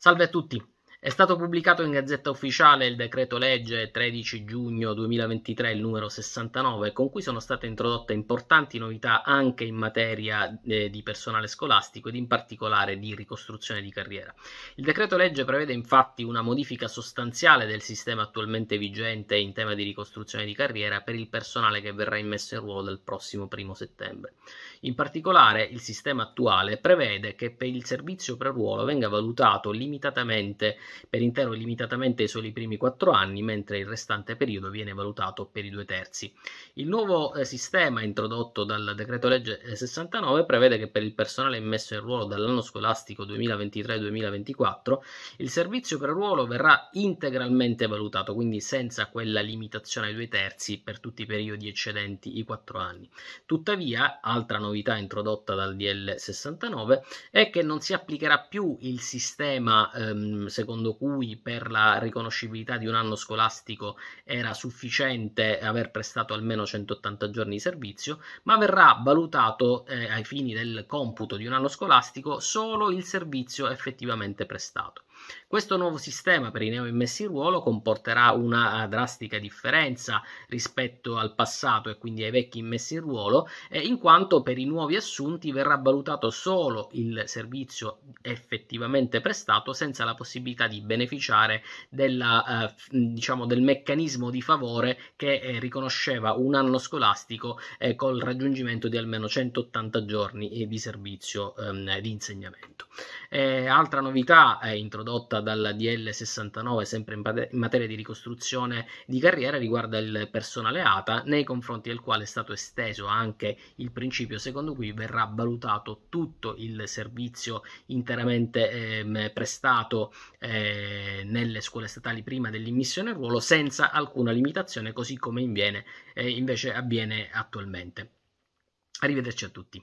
Salve a tutti! È stato pubblicato in Gazzetta Ufficiale il decreto legge 13 giugno 2023, il numero 69, con cui sono state introdotte importanti novità anche in materia eh, di personale scolastico ed in particolare di ricostruzione di carriera. Il decreto legge prevede infatti una modifica sostanziale del sistema attualmente vigente in tema di ricostruzione di carriera per il personale che verrà immesso in ruolo dal prossimo primo settembre. In particolare il sistema attuale prevede che per il servizio pre-ruolo venga valutato limitatamente per intero limitatamente ai soli primi quattro anni, mentre il restante periodo viene valutato per i due terzi. Il nuovo eh, sistema introdotto dal decreto legge 69 eh, prevede che per il personale immesso in ruolo dall'anno scolastico 2023-2024 il servizio per ruolo verrà integralmente valutato, quindi senza quella limitazione ai due terzi per tutti i periodi eccedenti i quattro anni. Tuttavia, altra novità introdotta dal DL 69 è che non si applicherà più il sistema ehm, secondo secondo cui per la riconoscibilità di un anno scolastico era sufficiente aver prestato almeno 180 giorni di servizio, ma verrà valutato eh, ai fini del computo di un anno scolastico solo il servizio effettivamente prestato. Questo nuovo sistema per i neo-immessi in ruolo comporterà una eh, drastica differenza rispetto al passato e quindi ai vecchi immessi in ruolo, eh, in quanto per i nuovi assunti verrà valutato solo il servizio effettivamente prestato senza la possibilità di beneficiare della, eh, diciamo, del meccanismo di favore che riconosceva un anno scolastico col raggiungimento di almeno 180 giorni di servizio ehm, di insegnamento. altra novità introdotta adotta dalla DL 69 sempre in, materia di ricostruzione di carriera riguarda il personale ATA nei confronti del quale è stato esteso anche il principio secondo cui verrà valutato tutto il servizio interamente ehm, prestato eh, nelle scuole statali prima dell'immissione al ruolo senza alcuna limitazione così come inviene, eh, invece avviene attualmente. Arrivederci a tutti.